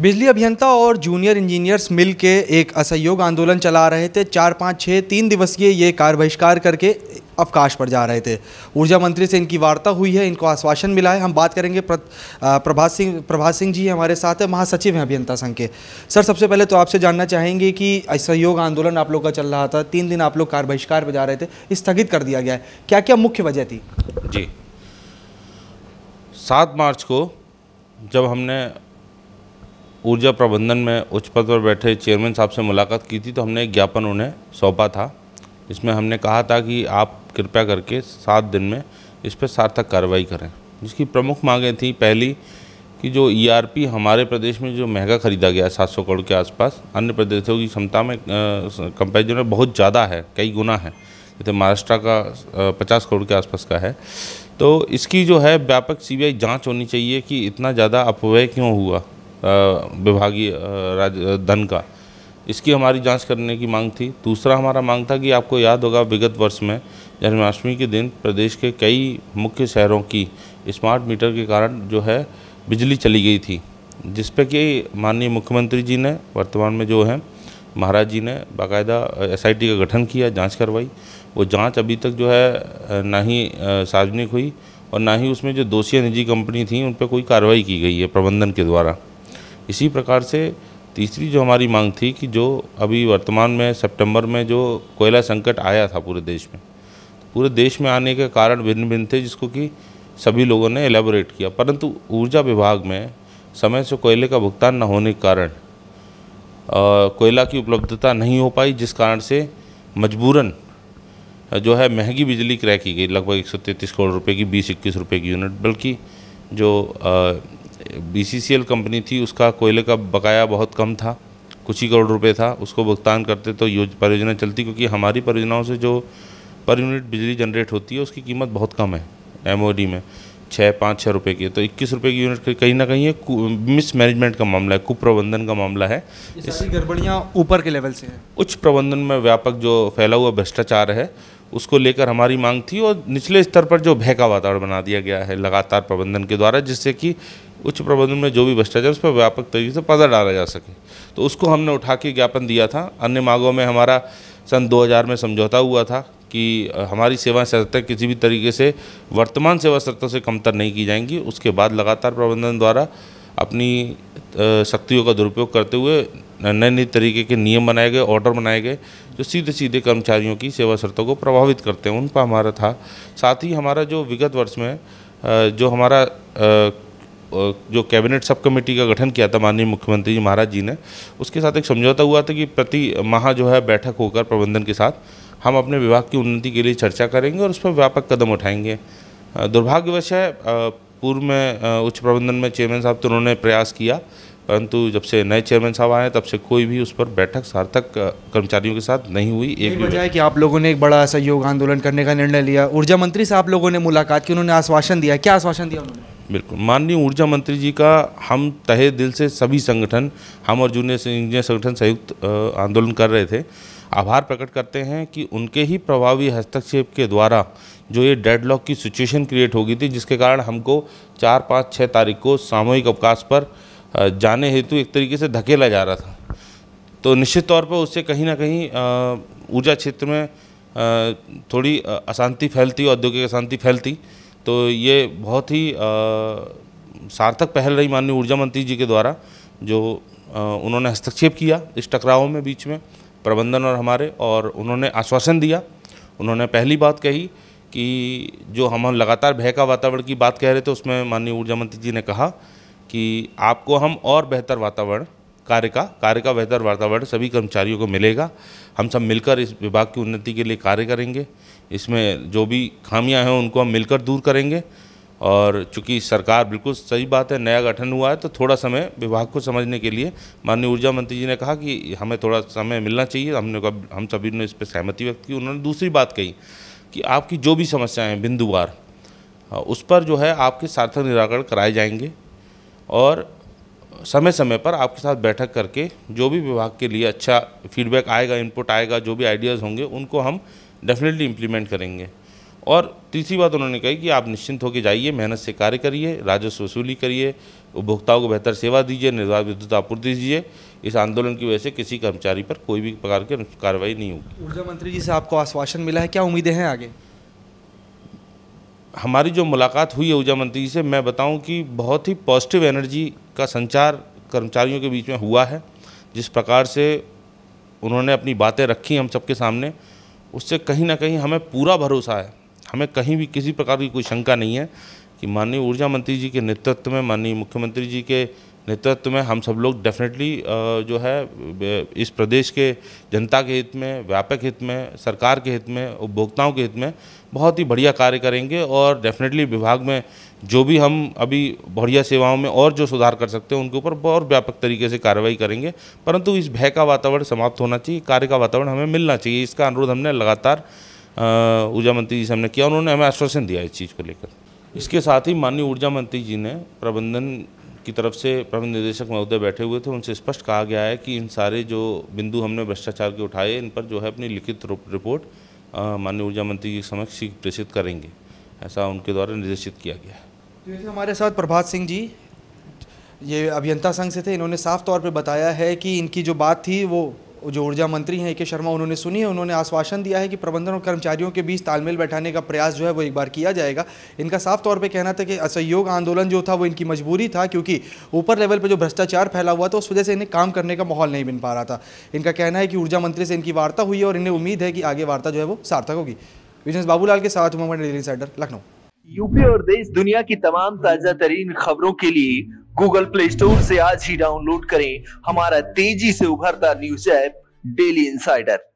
बिजली अभियंता और जूनियर इंजीनियर्स मिल के एक असहयोग आंदोलन चला रहे थे चार पाँच छः तीन दिवसीय ये कार बहिष्कार करके अवकाश पर जा रहे थे ऊर्जा मंत्री से इनकी वार्ता हुई है इनको आश्वासन मिला है हम बात करेंगे प्र, प्रभात सिंह प्रभात सिंह जी हमारे साथ हैं महासचिव हैं अभियंता संघ के सर सबसे पहले तो आपसे जानना चाहेंगे कि असहयोग आंदोलन आप लोग का चल रहा था तीन दिन आप लोग कार बहिष्कार पर जा रहे थे स्थगित कर दिया गया है क्या क्या मुख्य वजह थी जी सात मार्च को जब हमने ऊर्जा प्रबंधन में उच्च पद पर बैठे चेयरमैन साहब से मुलाकात की थी तो हमने एक ज्ञापन उन्हें सौंपा था इसमें हमने कहा था कि आप कृपया करके सात दिन में इस पर सार्थक कार्रवाई करें जिसकी प्रमुख मांगें थी पहली कि जो ईआरपी e हमारे प्रदेश में जो महंगा खरीदा गया है सात सौ करोड़ के आसपास अन्य प्रदेशों की क्षमता में कंपेरिजन में बहुत ज़्यादा है कई गुना है जैसे महाराष्ट्र का पचास करोड़ के आसपास का है तो इसकी जो है व्यापक सीबीआई जांच होनी चाहिए कि इतना ज़्यादा अपव्यय क्यों हुआ विभागीय राज धन का इसकी हमारी जांच करने की मांग थी दूसरा हमारा मांग था कि आपको याद होगा विगत वर्ष में जन्माष्टमी के दिन प्रदेश के कई मुख्य शहरों की स्मार्ट मीटर के कारण जो है बिजली चली गई थी जिस पर कि माननीय मुख्यमंत्री जी ने वर्तमान में जो है महाराज जी ने बाकायदा एसआईटी का गठन किया जांच करवाई वो जांच अभी तक जो है ना ही सार्वजनिक हुई और ना ही उसमें जो दोषी निजी कंपनी थी उन पर कोई कार्रवाई की गई है प्रबंधन के द्वारा इसी प्रकार से तीसरी जो हमारी मांग थी कि जो अभी वर्तमान में सितंबर में जो कोयला संकट आया था पूरे देश में तो पूरे देश में आने के कारण भिन्न भिन्न थे जिसको कि सभी लोगों ने एलेबोरेट किया परंतु ऊर्जा विभाग में समय से कोयले का भुगतान न होने के कारण कोयला की उपलब्धता नहीं हो पाई जिस कारण से मजबूरन जो है महंगी बिजली क्रय की गई लगभग एक करोड़ रुपये की बीस इक्कीस रुपये की यूनिट बल्कि जो बीसीसीएल कंपनी थी उसका कोयले का बकाया बहुत कम था कुछ ही करोड़ रुपए था उसको भुगतान करते तो परियोजना चलती क्योंकि हमारी परियोजनाओं से जो पर यूनिट बिजली जनरेट होती है उसकी कीमत बहुत कम है एम में छः पाँच छः रुपये की तो इक्कीस रुपये की यूनिट कहीं ना कहीं ये मिस मैनेजमेंट का मामला है कुप्रबंधन का मामला है ये गड़बड़ियाँ ऊपर के लेवल से है उच्च प्रबंधन में व्यापक जो फैला हुआ भ्रष्टाचार है उसको लेकर हमारी मांग थी और निचले स्तर पर जो भय का वातावरण बना दिया गया है लगातार प्रबंधन के द्वारा जिससे कि उच्च प्रबंधन में जो भी भ्रष्टाचार उस पर व्यापक तरीके से पर्दा डाला जा सके तो उसको हमने उठा के ज्ञापन दिया था अन्य मांगों में हमारा सन 2000 में समझौता हुआ था कि हमारी सेवा शर्त किसी भी तरीके से वर्तमान सेवा शर्तों से कमतर नहीं की जाएंगी उसके बाद लगातार प्रबंधन द्वारा अपनी शक्तियों का दुरुपयोग करते हुए नए नए तरीके के नियम बनाए गए ऑर्डर बनाए गए जो सीधे सीधे कर्मचारियों की सेवा शर्तों को प्रभावित करते हैं उन पर हमारा था साथ ही हमारा जो विगत वर्ष में जो हमारा जो कैबिनेट सब कमेटी का गठन किया था माननीय मुख्यमंत्री जी महाराज जी ने उसके साथ एक समझौता हुआ था कि प्रति माह जो है बैठक होकर प्रबंधन के साथ हम अपने विभाग की उन्नति के लिए चर्चा करेंगे और उस पर व्यापक कदम उठाएंगे दुर्भाग्यवश है पूर्व में उच्च प्रबंधन में चेयरमैन साहब तो उन्होंने प्रयास किया परंतु जब से नए चेयरमैन साहब आए तब से कोई भी उस पर बैठक सार्थक कर्मचारियों के साथ नहीं हुई एक वजह है कि आप लोगों ने एक बड़ा सहयोग आंदोलन करने का निर्णय लिया ऊर्जा मंत्री से आप लोगों ने मुलाकात की उन्होंने आश्वासन दिया क्या आश्वासन दिया उन्होंने बिल्कुल माननीय ऊर्जा मंत्री जी का हम तहे दिल से सभी संगठन हम और जूनियर इंजीनियर संगठन संयुक्त आंदोलन कर रहे थे आभार प्रकट करते हैं कि उनके ही प्रभावी हस्तक्षेप के द्वारा जो ये डेडलॉक की सिचुएशन क्रिएट हो गई थी जिसके कारण हमको चार पाँच छः तारीख को सामूहिक अवकाश पर जाने हेतु एक तरीके से धकेला जा रहा था तो निश्चित तौर पर उससे कहीं ना कहीं ऊर्जा क्षेत्र में थोड़ी अशांति फैलती औद्योगिक अशांति फैलती तो ये बहुत ही सार्थक पहल रही माननीय ऊर्जा मंत्री जी के द्वारा जो उन्होंने हस्तक्षेप किया इस टकराव में बीच में प्रबंधन और हमारे और उन्होंने आश्वासन दिया उन्होंने पहली बात कही कि जो हम लगातार भय का वातावरण की बात कह रहे थे उसमें माननीय ऊर्जा मंत्री जी ने कहा कि आपको हम और बेहतर वातावरण कार्य का कार्य का बेहतर वातावरण सभी कर्मचारियों को मिलेगा हम सब मिलकर इस विभाग की उन्नति के लिए कार्य करेंगे इसमें जो भी खामियां हैं उनको हम मिलकर दूर करेंगे और चूंकि सरकार बिल्कुल सही बात है नया गठन हुआ है तो थोड़ा समय विभाग को समझने के लिए माननीय ऊर्जा मंत्री जी ने कहा कि हमें थोड़ा समय मिलना चाहिए हमने हम सभी ने इस पर सहमति व्यक्त की उन्होंने दूसरी बात कही कि आपकी जो भी समस्याएँ बिंदुवार हाँ, उस पर जो है आपके सार्थक निराकरण कराए जाएंगे और समय समय पर आपके साथ बैठक करके जो भी विभाग के लिए अच्छा फीडबैक आएगा इनपुट आएगा जो भी आइडियाज़ होंगे उनको हम डेफिनेटली इम्प्लीमेंट करेंगे और तीसरी बात उन्होंने कही कि आप निश्चिंत होकर जाइए मेहनत से कार्य करिए राजस्व वसूली करिए उपभोक्ताओं को बेहतर सेवा दीजिए निर्वाध विद्युत आपूर्ति दीजिए इस आंदोलन की वजह से किसी कर्मचारी पर कोई भी प्रकार की कार्रवाई नहीं होगी ऊर्जा मंत्री जी से आपको आश्वासन मिला है क्या उम्मीदें हैं आगे हमारी जो मुलाकात हुई है ऊर्जा मंत्री से मैं बताऊं कि बहुत ही पॉजिटिव एनर्जी का संचार कर्मचारियों के बीच में हुआ है जिस प्रकार से उन्होंने अपनी बातें रखी हम सबके सामने उससे कहीं ना कहीं हमें पूरा भरोसा है हमें कहीं भी किसी प्रकार की कोई शंका नहीं है कि माननीय ऊर्जा मंत्री जी के नेतृत्व में माननीय मुख्यमंत्री जी के नेतृत्व में हम सब लोग डेफिनेटली जो है इस प्रदेश के जनता के हित में व्यापक हित में सरकार के हित में उपभोक्ताओं के हित में बहुत ही बढ़िया कार्य करेंगे और डेफिनेटली विभाग में जो भी हम अभी बढ़िया सेवाओं में और जो सुधार कर सकते हैं उनके ऊपर और व्यापक तरीके से कार्रवाई करेंगे परंतु इस भय का वातावरण समाप्त होना चाहिए कार्य का वातावरण हमें मिलना चाहिए इसका अनुरोध हमने लगातार ऊर्जा मंत्री जी से हमने किया उन्होंने हमें आश्वासन दिया इस चीज़ को लेकर इसके साथ ही माननीय ऊर्जा मंत्री जी ने प्रबंधन की तरफ से प्रबंध निदेशक महोदय बैठे हुए थे उनसे स्पष्ट कहा गया है कि इन सारे जो बिंदु हमने भ्रष्टाचार के उठाए इन पर जो है अपनी लिखित रिपोर्ट माननीय ऊर्जा मंत्री के समक्ष शीघ्र प्रेषित करेंगे ऐसा उनके द्वारा निर्देशित किया गया है तो हमारे साथ प्रभात सिंह जी ये अभियंता संघ से थे इन्होंने साफ तौर पर बताया है कि इनकी जो बात थी वो जो ऊर्जा मंत्री हैं ए के शर्मा उन्होंने सुनी है उन्होंने आश्वासन दिया है कि प्रबंधन और कर्मचारियों के बीच तालमेल बैठाने का प्रयास जो है वो एक बार किया जाएगा इनका साफ तौर पे कहना था कि असहयोग आंदोलन जो था वो इनकी मजबूरी था क्योंकि ऊपर लेवल पे जो भ्रष्टाचार फैला हुआ था उस वजह से इन्हें काम करने का माहौल नहीं मिल पा रहा था इनका कहना है कि ऊर्जा मंत्री से इनकी वार्ता हुई और इन्हें उम्मीद है कि आगे वार्ता जो है वो सार्थक होगी विजनेस बाबूलाल के साथ मोहम्मद डेली साइडर लखनऊ यूपी और देश दुनिया की तमाम ताजा खबरों के लिए गूगल प्ले स्टोर से आज ही डाउनलोड करें हमारा तेजी से उभरता न्यूज ऐप डेली इंसाइडर